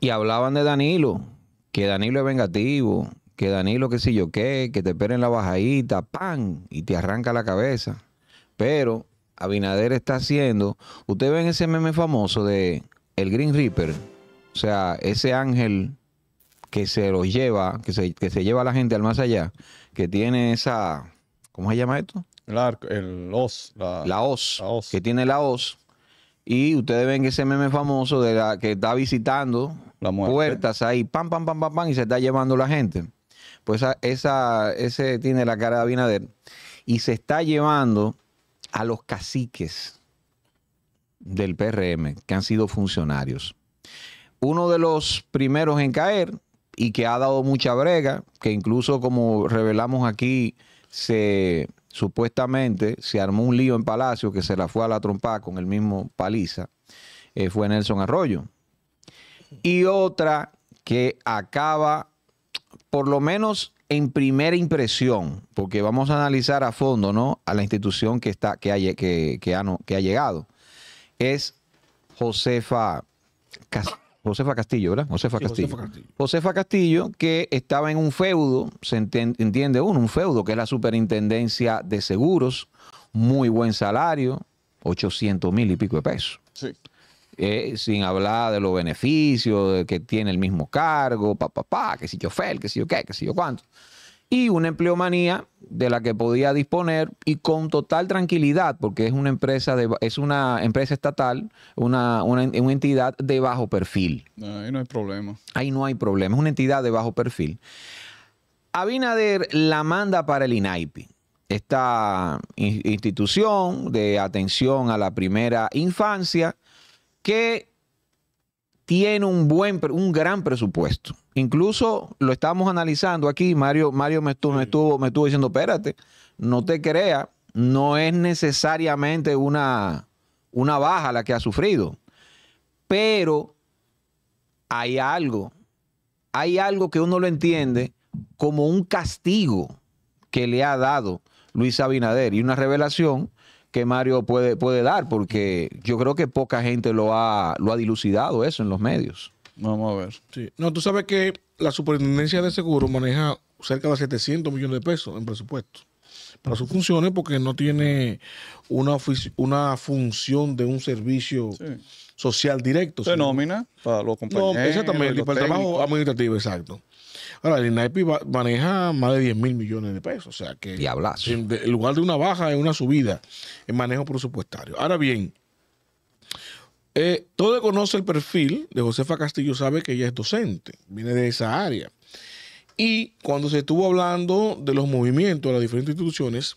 Y hablaban de Danilo, que Danilo es vengativo, que Danilo que sé yo qué, que te esperen la bajadita, pan, y te arranca la cabeza. Pero Abinader está haciendo, ustedes ven ese meme famoso de el Green Reaper, o sea, ese ángel que se los lleva, que se, que se lleva a la gente al más allá, que tiene esa, ¿cómo se llama esto? El arco, el os. La, os, la os. Que tiene la os. Y ustedes ven ese meme famoso de la que está visitando puertas ahí, pam, pam, pam, pam, pam, y se está llevando la gente. Pues esa, ese tiene la cara de Abinader. Y se está llevando a los caciques del PRM, que han sido funcionarios. Uno de los primeros en caer y que ha dado mucha brega, que incluso como revelamos aquí, se, supuestamente se armó un lío en Palacio que se la fue a la trompa con el mismo Paliza, eh, fue Nelson Arroyo. Y otra que acaba, por lo menos en primera impresión, porque vamos a analizar a fondo ¿no? a la institución que, está, que, ha, que, que que ha llegado, es Josefa Castillo. Josefa Castillo, ¿verdad? Josefa, Castillo. Josefa Castillo. que estaba en un feudo, se entiende uno, un feudo, que es la superintendencia de seguros, muy buen salario, 800 mil y pico de pesos. Sí. Eh, sin hablar de los beneficios, que tiene el mismo cargo, papá, pa, pa, que si yo fel, que si yo qué, que si yo cuánto y una empleomanía de la que podía disponer y con total tranquilidad, porque es una empresa es una empresa estatal, una, una, entidad de bajo perfil. Ahí no hay problema. Ahí no hay problema, es una entidad de bajo perfil. Abinader la manda para el INAIPI, esta institución de atención a la primera infancia, que tiene un buen, un gran presupuesto. Incluso lo estamos analizando aquí. Mario, Mario me estuvo, estuvo, diciendo, espérate, no te creas, no es necesariamente una, una baja la que ha sufrido. Pero hay algo, hay algo que uno lo entiende como un castigo que le ha dado Luis Abinader y una revelación que Mario puede, puede dar, porque yo creo que poca gente lo ha, lo ha dilucidado eso en los medios. Vamos a ver. No, tú sabes que la superintendencia de seguro maneja cerca de 700 millones de pesos en presupuesto para sus funciones porque no tiene una, una función de un servicio social directo. Se nómina para los compañeros. exactamente, para el trabajo administrativo, exacto. Ahora, el INAIPI maneja más de 10 mil millones de pesos. O sea que. En, lugar de una baja, es una subida en manejo presupuestario. Ahora bien, eh, todo conoce el perfil de Josefa Castillo, sabe que ella es docente, viene de esa área. Y cuando se estuvo hablando de los movimientos de las diferentes instituciones,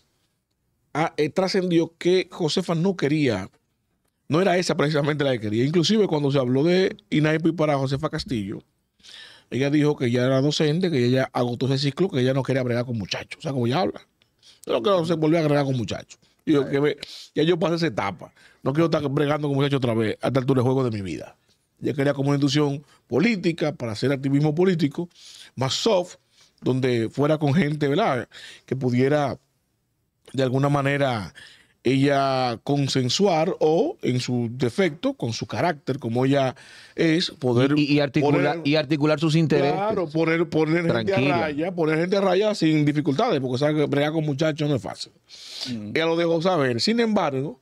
ah, eh, trascendió que Josefa no quería, no era esa precisamente la que quería. Inclusive cuando se habló de INAIPI para Josefa Castillo, ella dijo que ya era docente, que ella agotó ese ciclo, que ella no quería bregar con muchachos. O sea, como ella habla. Yo no quiero se volver a bregar con muchachos. Yo, que ya yo pasé esa etapa. No quiero estar bregando con muchachos otra vez hasta el altura de juego de mi vida. Ella quería como una institución política para hacer activismo político más soft, donde fuera con gente, ¿verdad? Que pudiera de alguna manera ella consensuar o, en su defecto, con su carácter, como ella es, poder... Y, y articular sus intereses. Claro, poner, poner gente a raya, poner gente a raya sin dificultades, porque sabe que bregar con muchachos no es fácil. Mm. Ella lo dejó saber. Sin embargo,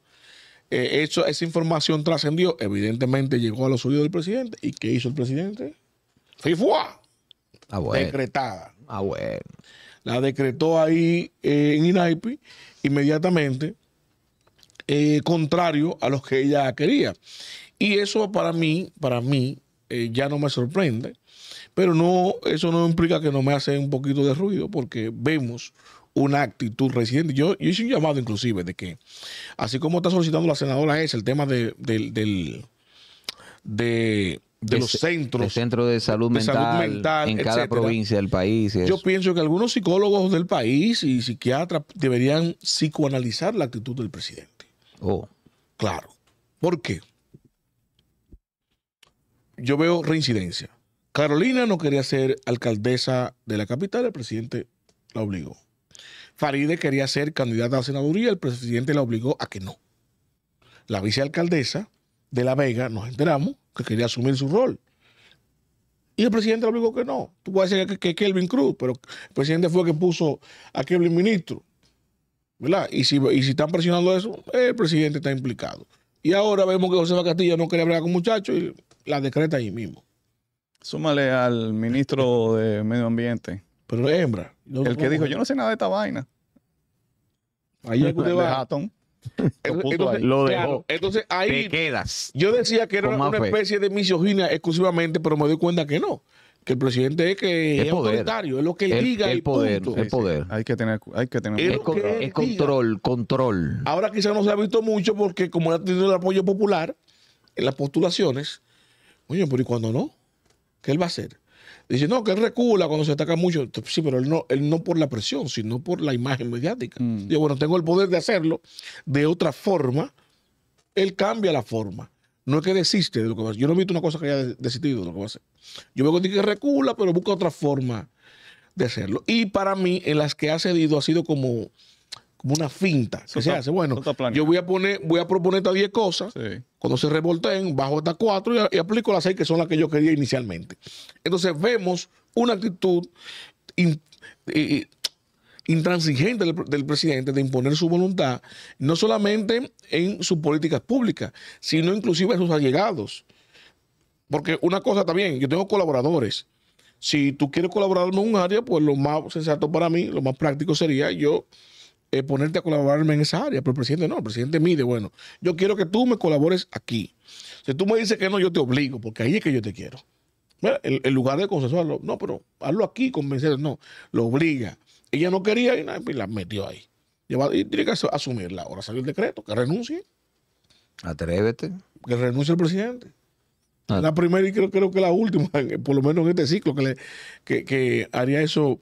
eh, esa información trascendió, evidentemente llegó a los oídos del presidente. ¿Y qué hizo el presidente? ¡Fifua! Ah, Decretada. Ah, bueno. La decretó ahí eh, en INAIPI inmediatamente eh, contrario a los que ella quería. Y eso para mí, para mí, eh, ya no me sorprende, pero no, eso no implica que no me hace un poquito de ruido, porque vemos una actitud reciente. Yo, yo hice un llamado inclusive de que, así como está solicitando la senadora es el tema de, los centros. de salud, mental, en cada provincia del país. Yo pienso que algunos psicólogos del país y psiquiatras deberían psicoanalizar la actitud del presidente. Oh, claro. ¿Por qué? Yo veo reincidencia. Carolina no quería ser alcaldesa de la capital, el presidente la obligó. Faride quería ser candidata a senaduría, el presidente la obligó a que no. La vicealcaldesa de La Vega, nos enteramos, que quería asumir su rol. Y el presidente la obligó que no. Tú puedes decir que, que, Kelvin Cruz, pero el presidente fue el que puso a Kelvin ministro. Y si, están presionando eso, el presidente está implicado. Y ahora vemos que José Castillo no quiere hablar con muchachos y la decreta ahí mismo. Súmale al ministro de Medio Ambiente. Pero hembra. el que dijo, yo no sé nada de esta vaina. Ahí es que va. lo dejó. entonces ahí quedas. Yo decía que era una especie de misoginia exclusivamente, pero me doy cuenta que no que el presidente es que es autoritario, es lo que él diga. El poder, el poder. Hay que tener, que tener control, control. Ahora quizá no se ha visto mucho porque como él ha tenido el apoyo popular en las postulaciones, oye, pero ¿y cuando no? ¿Qué él va a hacer? Dice, no, que él recula cuando se ataca mucho. Sí, pero él no, él no por la presión, sino por la imagen mediática. Yo, mm. bueno, tengo el poder de hacerlo de otra forma. Él cambia la forma. No es que desiste de lo que va a hacer. Yo no he visto una cosa que haya desistido de lo que va a hacer. Yo veo que que recula, pero busca otra forma de hacerlo. Y para mí, en las que ha cedido ha sido como, una finta que se hace. Bueno, yo voy a poner, voy a proponer estas 10 cosas. Cuando se revolten, bajo estas 4 y, aplico las 6 que son las que yo quería inicialmente. Entonces vemos una actitud intransigente del, presidente de imponer su voluntad, no solamente en sus políticas públicas, sino inclusive en sus allegados. Porque una cosa también, yo tengo colaboradores. Si tú quieres colaborarme en un área, pues lo más sensato para mí, lo más práctico sería yo eh, ponerte a colaborarme en esa área. Pero el presidente no, el presidente mide, bueno, yo quiero que tú me colabores aquí. Si tú me dices que no, yo te obligo, porque ahí es que yo te quiero. en lugar de consensuarlo, no, pero hazlo aquí, convencerlo, no, lo obliga. Ella no quería y, la metió ahí. Y tiene que asumirla. Ahora salió el decreto, que renuncie. Atrévete. Que renuncie el presidente. Ah. La primera y creo, que la última, eh, por lo menos en este ciclo, que, que haría eso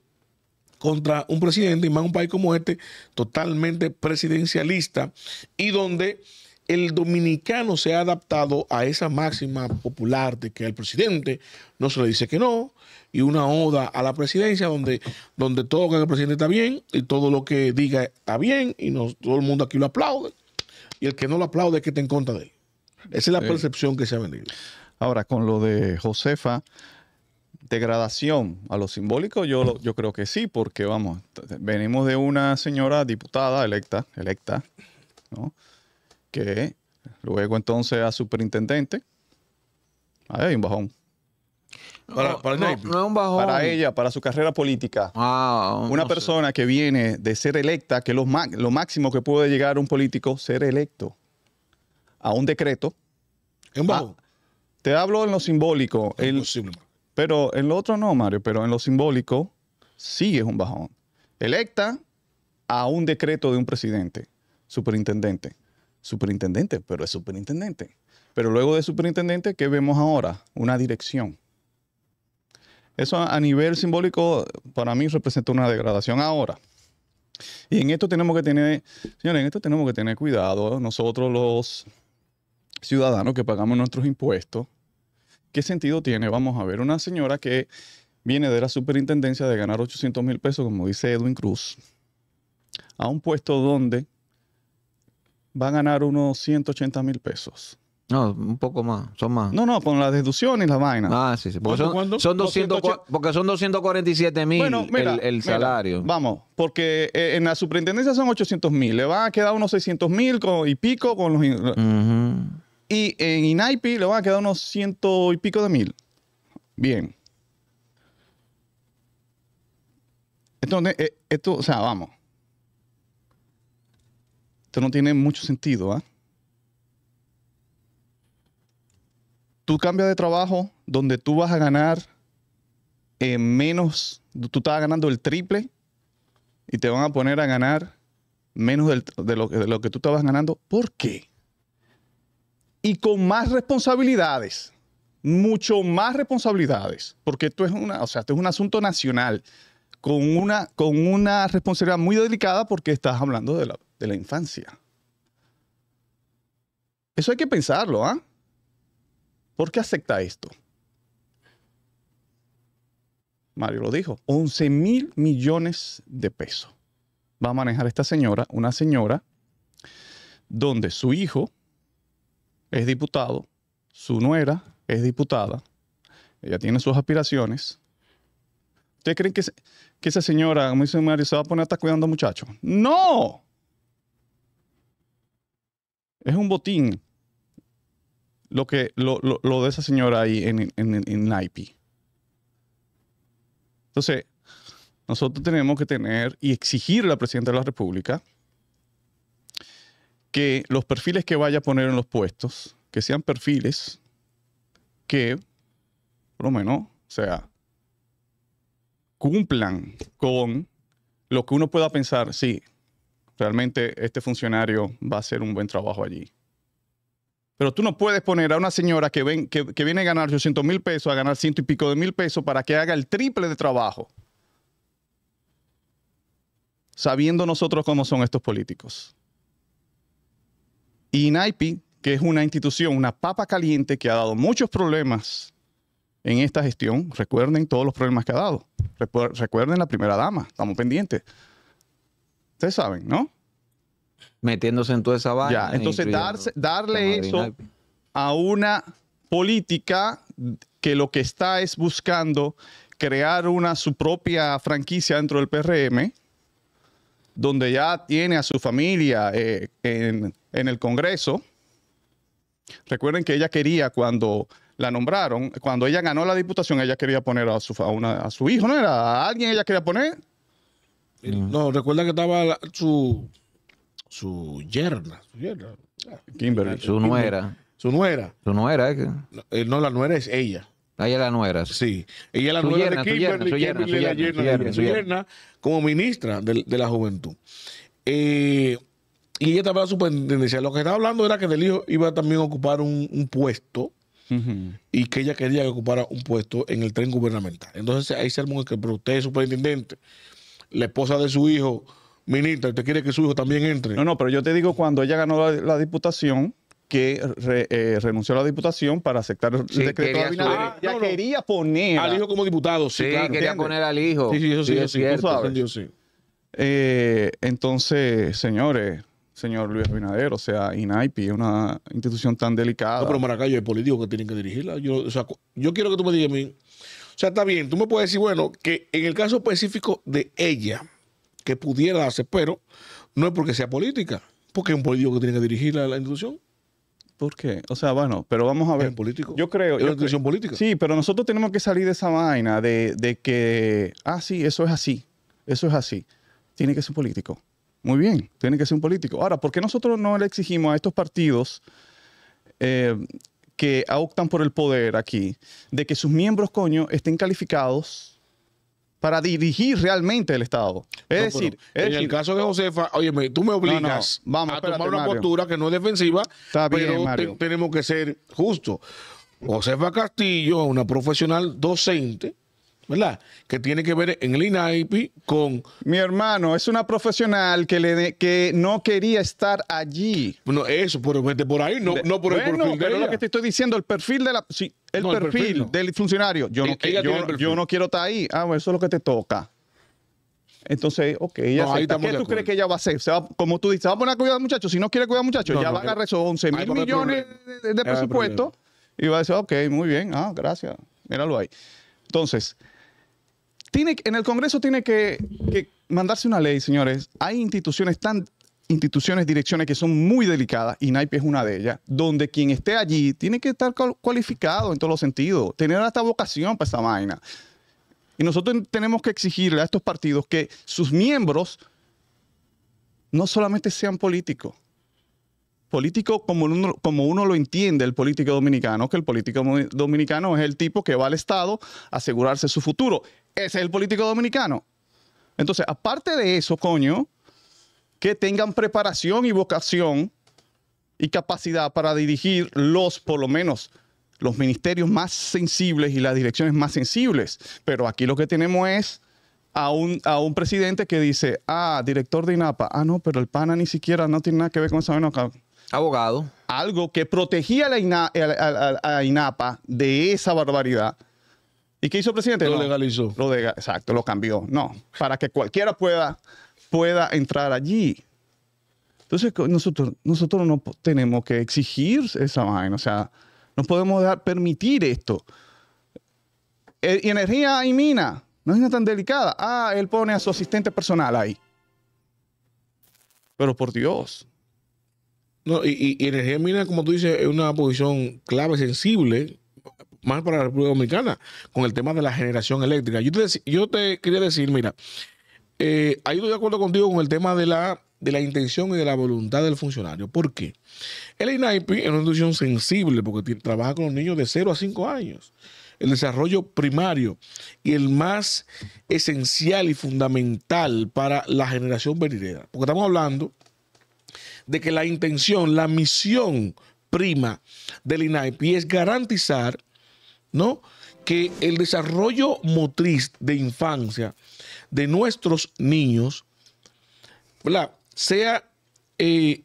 contra un presidente y más un país como este, totalmente presidencialista y donde el dominicano se ha adaptado a esa máxima popular de que el presidente no se le dice que no, y una oda a la presidencia donde, donde todo lo que el presidente está bien y todo lo que diga está bien y todo el mundo aquí lo aplaude, y el que no lo aplaude es que está en contra de él. Esa es la percepción que se ha venido. Ahora, con lo de Josefa, degradación a lo simbólico, yo, yo creo que sí, porque vamos, venimos de una señora diputada electa, electa, ¿no? que luego entonces a superintendente, ahí hay un bajón. Para, para, ella, para su carrera política. Ah, una persona que viene de ser electa, que lo, máximo que puede llegar un político, ser electo a un decreto. Es un bajón. Ah, te hablo en lo simbólico. pero en lo otro no, Mario, pero en lo simbólico sí es un bajón. Electa a un decreto de un presidente, superintendente superintendente, pero es superintendente. Pero luego de superintendente, ¿qué vemos ahora? Una dirección. Eso a nivel simbólico para mí representa una degradación ahora. Y en esto tenemos que tener, señores, en esto tenemos que tener cuidado. Nosotros los ciudadanos que pagamos nuestros impuestos, ¿qué sentido tiene? Vamos a ver, una señora que viene de la superintendencia de ganar 800 mil pesos, como dice Edwin Cruz, a un puesto donde va a ganar unos 180 mil pesos. No, un poco más, son más. No, no, con las deducciones y la vaina. Ah, sí, sí. Porque, son, porque son 247 mil el, el, salario. vamos, porque eh, en la superintendencia son 800 mil. Le van a quedar unos 600 mil y pico con los... Y en INAIPI le van a quedar unos ciento y pico de mil. Bien. Entonces, eh, esto, o sea, vamos. Esto no tiene mucho sentido, ¿ah? Tú cambias de trabajo donde tú vas a ganar menos, tú estás ganando el triple y te van a poner a ganar menos de, lo, lo que tú estabas ganando. ¿Por qué? Y con más responsabilidades mucho más responsabilidades, porque esto es, una, o sea, es un asunto nacional con una, con una responsabilidad muy delicada porque estás hablando de la, de la infancia. Eso hay que pensarlo, ¿ah? ¿Por qué acepta esto? Mario lo dijo, 11 mil millones de pesos. Va a manejar esta señora, una señora donde su hijo es diputado, su nuera es diputada, ella tiene sus aspiraciones. ¿Ustedes creen que, que esa señora, como dice Mario, se va a poner a estar cuidando a muchachos? ¡No! es un botín lo, que, lo, de esa señora ahí en, en, en Naipi. Entonces, nosotros tenemos que tener y exigir a la Presidenta de la República que los perfiles que vaya a poner en los puestos, que sean perfiles que, por lo menos, o sea, cumplan con lo que uno pueda pensar, sí, realmente este funcionario va a hacer un buen trabajo allí. Pero tú no puedes poner a una señora que, ven, que, viene a ganar 800 mil pesos, a ganar ciento y pico de mil pesos para que haga el triple de trabajo. Sabiendo nosotros cómo son estos políticos. Y INAIPI, que es una institución, una papa caliente que ha dado muchos problemas en esta gestión. Recuerden todos los problemas que ha dado. Recuerden la primera dama, estamos pendientes. Ustedes saben, ¿no? Metiéndose en toda esa vaina. entonces darle eso a una política que lo que está es buscando crear una su propia franquicia dentro del PRM, donde ya tiene a su familia eh, en, el Congreso. Recuerden que ella quería cuando la nombraron, cuando ella ganó la diputación, ella quería poner a su, su hijo, ¿no? Era a alguien ella quería poner Mm. No, recuerda que estaba su, su yerna, su yerna. Ah, su nuera. Su nuera. Su nuera, ¿eh? No, no, la nuera es ella. Ella es la nuera. Sí. Ella es la nuera de Kimberly. Su yerna, su yerna, como ministra de, la juventud. Eh, y ella estaba en superintendencia. Lo que estaba hablando era que del hijo iba también a ocupar un, puesto y que ella quería que ocupara un puesto en el tren gubernamental. Entonces ahí se armó que, pero usted es superintendente la esposa de su hijo ministra, ¿usted quiere que su hijo también entre? No, no, pero yo te digo, cuando ella ganó la, diputación, que eh, renunció a la diputación para aceptar el decreto de Abinader. Ah, quería poner al hijo como diputado, sí, sí quería poner al hijo. Sí, sí, eso sí, sí sí. entonces, señores, señor Luis Abinader, o sea, INAIPI es una institución tan delicada. No, pero Maracayo es político que tienen que dirigirla. Yo, yo quiero que tú me digas a o sea, está bien, tú me puedes decir, bueno, que en el caso específico de ella, que pudiera darse, pero no es porque sea política, porque es un político que tiene que dirigir la, institución. ¿Por qué? O sea, bueno, pero vamos a ver. Es político. Yo creo. Es una institución política. Sí, pero nosotros tenemos que salir de esa vaina de, de que, ah, sí, eso es así. Eso es así. Tiene que ser un político. Muy bien, tiene que ser un político. Ahora, ¿por qué nosotros no le exigimos a estos partidos eh, que optan por el poder aquí, de que sus miembros, coño, estén calificados para dirigir realmente el Estado. Es decir, en el caso de Josefa, oye, tú me obligas vamos, a tomar una postura que no es defensiva, pero tenemos que ser justos. Josefa Castillo, una profesional docente, ¿verdad? Que tiene que ver en el INAIPI con... Mi hermano, es una profesional que, le que no quería estar allí. Bueno, eso, por por ahí, no, no por el perfil pero lo que te estoy diciendo, el perfil de la... Sí, el, perfil del funcionario. Yo e- no, yo, no quiero estar ahí. Ah, bueno, eso es lo que te toca. Entonces, ok, ella ¿Qué tú crees que ella va a hacer? como tú dices, ¿se va a poner a cuidar al muchacho? Si no quiere cuidar al muchacho, ya eh, va a agarrar esos 11 mil millones de, presupuesto y va a decir, ok, muy bien, ah, gracias, míralo ahí. Entonces, tiene, en el Congreso tiene que, mandarse una ley, señores. Hay instituciones tan instituciones, direcciones que son muy delicadas, y NAIP es una de ellas, donde quien esté allí tiene que estar cualificado en todos los sentidos, tener hasta vocación para esa vaina. Y nosotros tenemos que exigirle a estos partidos que sus miembros no solamente sean políticos, político como uno, como uno lo entiende el político dominicano, que el político dominicano es el tipo que va al Estado a asegurarse su futuro. Ese es el político dominicano. Entonces, aparte de eso, coño, que tengan preparación y vocación y capacidad para dirigir los, por lo menos, los ministerios más sensibles y las direcciones más sensibles. Pero aquí lo que tenemos es a un, a un presidente que dice, ah, director de INAPA, ah, no, pero el PANA ni siquiera no tiene nada que ver con esa vaina abogado. Algo que protegía a, la INAPA de esa barbaridad. ¿Y qué hizo el presidente? Lo legalizó. exacto, lo cambió. No, para que cualquiera pueda, pueda entrar allí. Entonces, nosotros, nosotros no tenemos que exigir esa vaina. O sea, no podemos permitir esto. Eh, y energía y mina. No es tan delicada. Ah, él pone a su asistente personal ahí. Pero por Dios. No, y, energía mina, como tú dices, es una posición clave, sensible, más para la República Dominicana, con el tema de la generación eléctrica. Yo te, quería decir, mira, eh, ahí estoy de acuerdo contigo con el tema de la, de la intención y de la voluntad del funcionario. ¿Por qué? El INAIPI es una institución sensible porque trabaja con los niños de 0 a 5 años. El desarrollo primario y el más esencial y fundamental para la generación venidera. Porque estamos hablando de que la intención, la misión prima del INAIPI es garantizar, ¿no? Que el desarrollo motriz de infancia de nuestros niños, Sea eh,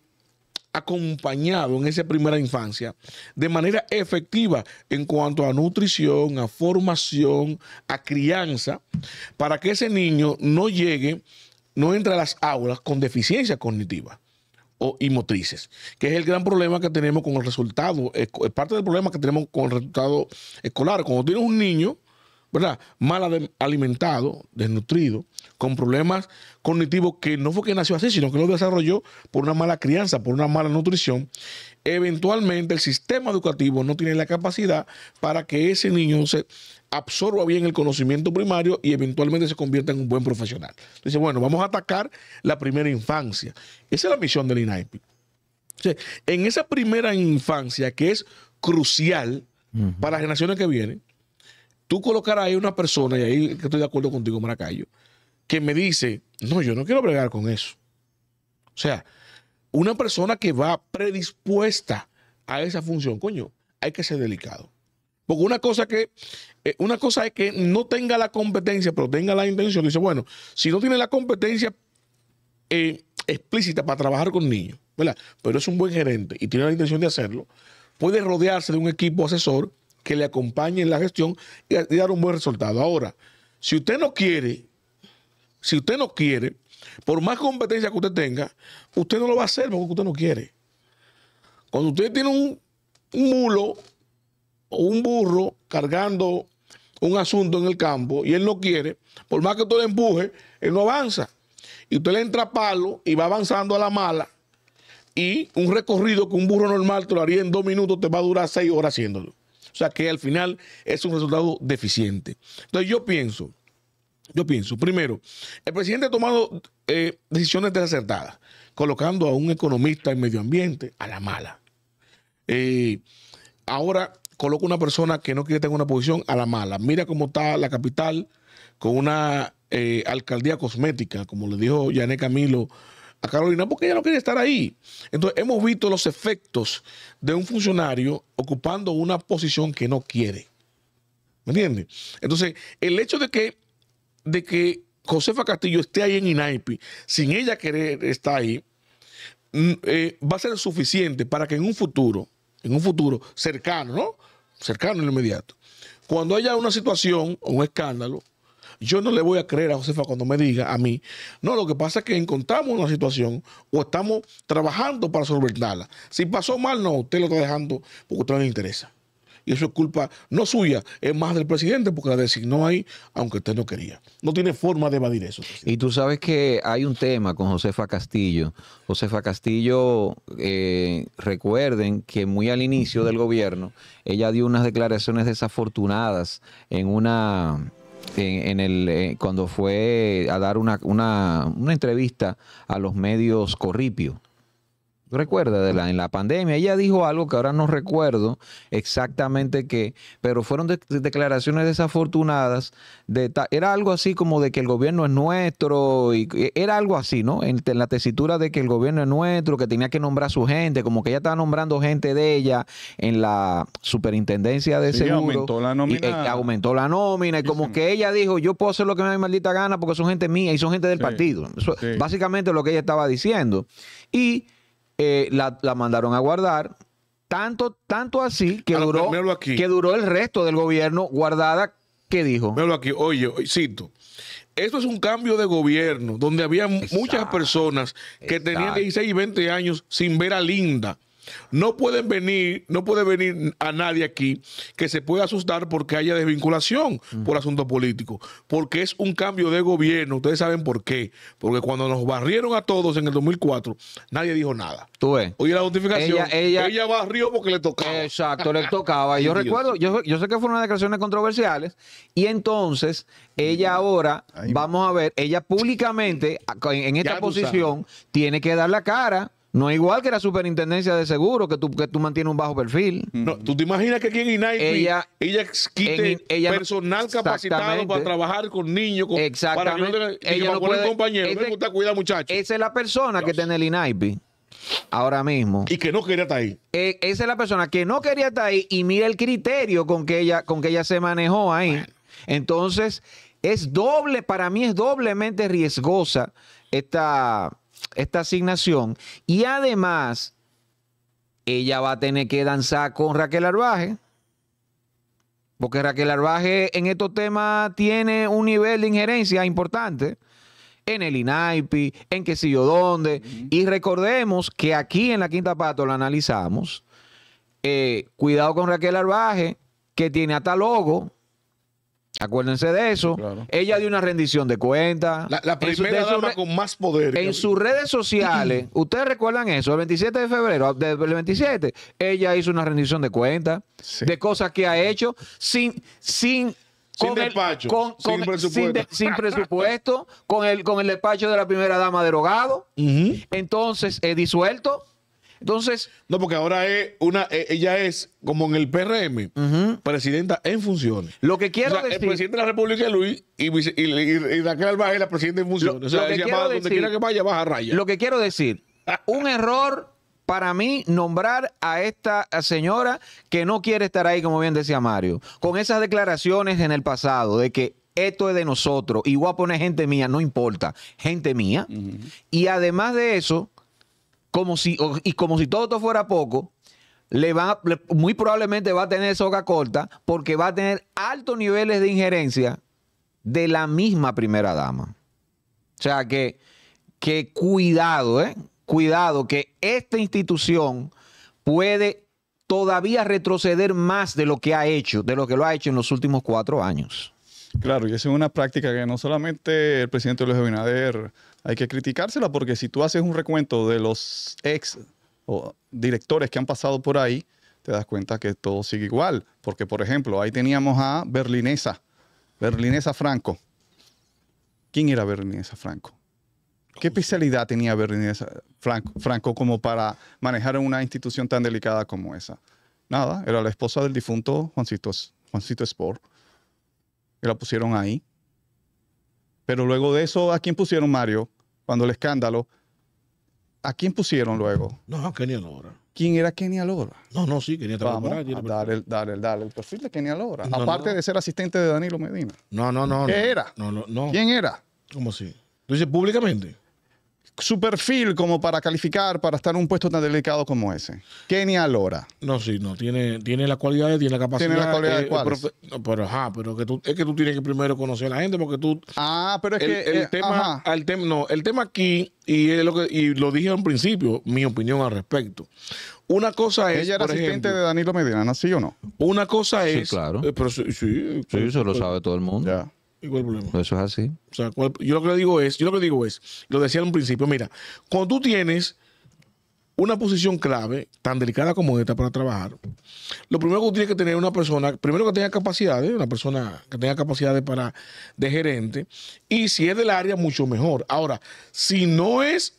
acompañado en esa primera infancia de manera efectiva en cuanto a nutrición, a formación, a crianza, para que ese niño no llegue, no entre a las aulas con deficiencia cognitiva o, y motrices, que es el gran problema que tenemos con el resultado, es eh, eh, parte del problema que tenemos con el resultado escolar. Cuando tienes un niño ¿verdad? Mal alimentado, desnutrido, con problemas cognitivos que no fue que nació así, sino que lo desarrolló por una mala crianza, por una mala nutrición. Eventualmente el sistema educativo no tiene la capacidad para que ese niño se absorba bien el conocimiento primario y eventualmente se convierta en un buen profesional. Entonces bueno, vamos a atacar la primera infancia. Esa es la misión del INAIPI. en esa primera infancia que es crucial para las generaciones que vienen, tú colocar ahí una persona, y ahí que estoy de acuerdo contigo, Maracayo, que me dice, no, yo no quiero bregar con eso. O sea, una persona que va predispuesta a esa función, coño, hay que ser delicado. Porque una cosa que, eh, una cosa es que no tenga la competencia, pero tenga la intención. Dice, bueno, si no tiene la competencia eh, explícita para trabajar con niños, ¿verdad? Pero es un buen gerente y tiene la intención de hacerlo, puede rodearse de un equipo asesor que le acompañe en la gestión y, dar un buen resultado. Ahora, si usted no quiere, si usted no quiere, por más competencia que usted tenga, usted no lo va a hacer porque usted no quiere. Cuando usted tiene un, mulo o un burro cargando un asunto en el campo y él no quiere, por más que usted le empuje, él no avanza. Y usted le entra palo y va avanzando a la mala. Y un recorrido que un burro normal te lo haría en dos minutos, te va a durar seis horas haciéndolo. O sea que al final es un resultado deficiente. Entonces yo pienso, yo pienso, primero, el presidente ha tomado eh, decisiones desacertadas, colocando a un economista en medio ambiente a la mala. Eh, ahora coloca una persona que no quiere tener una posición a la mala. Mira cómo está la capital con una eh, alcaldía cosmética, como le dijo Yané Camilo a Carolina porque ella no quiere estar ahí. Entonces, hemos visto los efectos de un funcionario ocupando una posición que no quiere. ¿Me entiendes? Entonces, el hecho de que, de que Josefa Castillo esté ahí en INAIPI, sin ella querer estar ahí, mm, eh, va a ser suficiente para que en un futuro, en un futuro cercano, ¿no? Cercano en lo inmediato, cuando haya una situación o un escándalo, yo no le voy a creer a Josefa cuando me diga a mí, no, lo que pasa es que encontramos una situación o estamos trabajando para solventarla. Si pasó mal, no, usted lo está dejando porque a usted no le interesa. Y eso es culpa no suya, es más del presidente porque la designó ahí, aunque usted no quería. No tiene forma de evadir eso. Y tú sabes que hay un tema con Josefa Castillo. Josefa Castillo, eh, recuerden que muy al inicio del gobierno, ella dio unas declaraciones desafortunadas en una en, el, eh, cuando fue a dar una, una, una entrevista a los medios Corripio recuerda, de la, en la pandemia. Ella dijo algo que ahora no recuerdo exactamente qué, pero fueron declaraciones desafortunadas. De era algo así como de que el gobierno es nuestro, y, e, era algo así, ¿no? En, la tesitura de que el gobierno es nuestro, que tenía que nombrar su gente, como que ella estaba nombrando gente de ella en la superintendencia de ese seguro. Eh, aumentó la nómina. Y, aumentó la nómina, y como que ella dijo, yo puedo hacer lo que me da maldita gana porque son gente mía y son gente del partido. básicamente lo que ella estaba diciendo. Y eh, la, la, mandaron a guardar. Tanto, tanto así que ah, duró, que duró el resto del gobierno guardada. que dijo? Míralo aquí. Oye, cito. Esto es un cambio de gobierno donde había muchas personas que tenían 16 y 20 años sin ver a Linda. No pueden venir, no puede venir a nadie aquí que se pueda asustar porque haya desvinculación mm. por asuntos políticos, porque es un cambio de gobierno. Ustedes saben por qué. Porque cuando nos barrieron a todos en el 2004, nadie dijo nada. Tú ves. Oye, la justificación. Ella, ella, barrió porque le tocaba. Exacto, le tocaba. yo recuerdo, yo, yo sé que fueron unas declaraciones controversiales y entonces ella ahora, vamos a ver, ella públicamente en, esta posición tiene que dar la cara no es igual que la superintendencia de seguro, que tú, que tú mantienes un bajo perfil. No, ¿Tú te imaginas que aquí en ella, quite personal capacitado para trabajar con niños, con, exactamente, para compañero? muchachos. Esa es la persona que tiene el Inaipi ahora mismo. Y que no quería estar ahí. E, esa es la persona que no quería estar ahí y mira el criterio con que ella, con que ella se manejó ahí. Entonces, es doble, para mí es doblemente riesgosa esta esta asignación y además ella va a tener que danzar con Raquel Arbaje. Porque Raquel Arbaje en estos temas tiene un nivel de injerencia importante en el INAIPI, en qué sé yo dónde. Y recordemos que aquí en la Quinta Pato lo analizamos. Eh, cuidado con Raquel Arbaje, que tiene hasta logo Acuérdense de eso. Ella dio una rendición de cuentas. La, primera dama con más poder. En sus redes sociales, ustedes recuerdan eso, el 27 de febrero, del 27, ella hizo una rendición de cuentas de cosas que ha hecho sin, sin con sin, presupuesto. con el, con el despacho de la primera dama derogado, entonces disuelto. Entonces. No, porque ahora es una, eh, ella es, como en el PRM, presidenta en funciones. Lo que quiero decir. El presidente de la República es Luis y, y, y, Raquel es la presidenta en funciones. Lo, o sea, que donde quiera que vaya, baja raya. Lo que quiero decir, un error para mí nombrar a esta señora que no quiere estar ahí, como bien decía Mario, con esas declaraciones en el pasado de que esto es de nosotros y voy a poner gente mía, no importa, gente mía. Y además de eso, como si, y como si todo esto fuera poco, le va, muy probablemente va a tener soga corta porque va a tener altos niveles de injerencia de la misma primera dama. O sea que, que cuidado, ¿eh? Cuidado que esta institución puede todavía retroceder más de lo que ha hecho, de lo que lo ha hecho en los últimos cuatro años. Claro, y esa es una práctica que no solamente el presidente Luis Abinader hay que criticársela porque si tú haces un recuento de los ex directores que han pasado por ahí, te das cuenta que todo sigue igual. Porque, por ejemplo, ahí teníamos a Berlinesa, Berlinesa Franco. ¿Quién era Berlinesa Franco? ¿Qué especialidad tenía Berlinesa Franco, como para manejar una institución tan delicada como esa? Nada, era la esposa del difunto Juancito, Juancito Sport. Y la pusieron ahí. Pero luego de eso, ¿a quién pusieron Mario? cuando el escándalo, ¿a quién pusieron luego? No, a Kenia Lora. ¿Quién era Kenia Lora? No, no, sí, Kenia Vamos a dar el, el, perfil de Kenia Lora, aparte de ser asistente de Danilo Medina. No, no, no. ¿Qué era? No, no, no. ¿Quién era? ¿Cómo así? ¿Tú dices públicamente? su perfil como para calificar, para estar en un puesto tan delicado como ese? Kenia Lora. No, sí, no. Tiene, tiene las cualidades, tiene la capacidad. Tiene las cualidades, eh, pero, pero, ajá, pero que tú, es que tú tienes que primero conocer a la gente porque tú... Ah, pero es que... El eh, tema, El no, el tema aquí, y, lo que, y lo dije al principio, mi opinión al respecto. Una cosa es. Ella era por asistente de Danilo Medina, ¿sí o no? Una cosa es. Sí, claro. Eh, pero sí, sí, sí, sí, lo pues, sabe todo el mundo. Ya. Igual problema. Eso es así. O sea, yo lo que le digo es, yo lo que digo es, lo decía en un principio, mira, cuando tú tienes una posición clave, tan delicada como esta para trabajar, lo primero que tiene que tener una persona, primero que tenga capacidades, una persona que tenga capacidades para, de gerente, y si es del área, mucho mejor. Ahora, si no es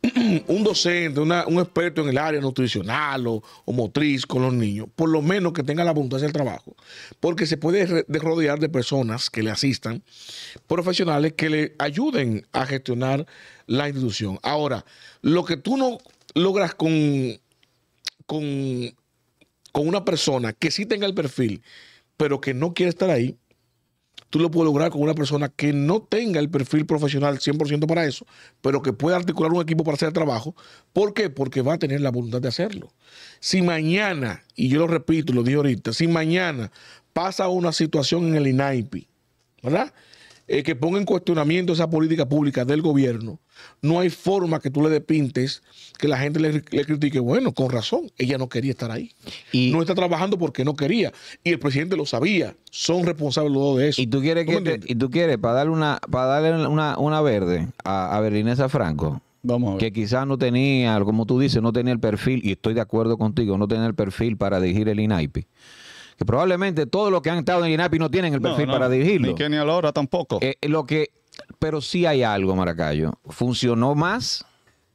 un docente, un experto en el área nutricional o, motriz con los niños, por lo menos que tenga la voluntad del trabajo, porque se puede rodear de personas que le asistan, profesionales que le ayuden a gestionar la institución. Ahora, lo que tú no logras con, con, una persona que sí tenga el perfil, pero que no quiere estar ahí, tú lo puedes lograr con una persona que no tenga el perfil profesional 100% para eso, pero que pueda articular un equipo para hacer el trabajo. ¿Por qué? Porque va a tener la voluntad de hacerlo. Si mañana, y yo lo repito, lo dije ahorita, si mañana pasa una situación en el INAIPI, ¿verdad? Eh, que ponga en cuestionamiento esa política pública del gobierno, no hay forma que tú le depintes que la gente le, critique, bueno, con razón, ella no quería estar ahí. no está trabajando porque no quería. Y el presidente lo sabía. Son responsables los dos de eso. Y tú quieres, y tú quieres para darle una, para darle una, una verde a, Berlinesa Franco, Vamos Que quizás no tenía, como tú dices, no tenía el perfil, y estoy de acuerdo contigo, no tenía el perfil para dirigir el INAIPI probablemente todos los que han estado en INAPI no tienen el perfil para dirigirlo. Ni que ni tampoco. Eh, lo que, pero sí hay algo, Maracayo. Funcionó más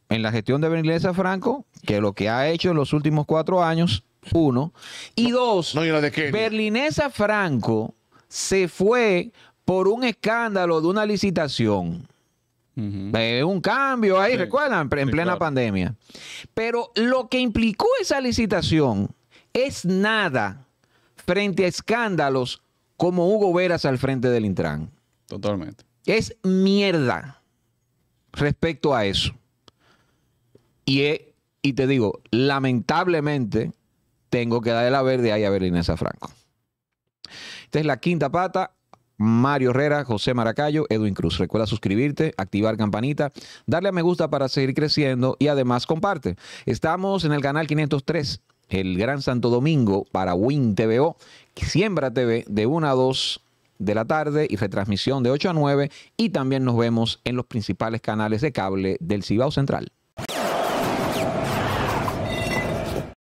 en la gestión de Berlinesa Franco que lo que ha hecho en los últimos cuatro años, uno. Y dos, Berlinesa Franco se fue por un escándalo de una licitación. Eh, un cambio ahí, recuerdan, en plena pandemia. Pero lo que implicó esa licitación es nada frente a escándalos como Hugo Veras al frente del Intran. Totalmente. Es mierda respecto a eso. Y, y te digo, lamentablemente tengo que darle la verde ahí a esa Franco. Esta es la quinta pata. Mario Herrera, José Maracayo, Edwin Cruz. Recuerda suscribirte, activar campanita, darle a me gusta para seguir creciendo y además comparte. Estamos en el canal 503 el Gran Santo Domingo para Win TVO, Siembra TV de 1 a 2 de la tarde y retransmisión de 8 a 9 y también nos vemos en los principales canales de cable del Cibao Central.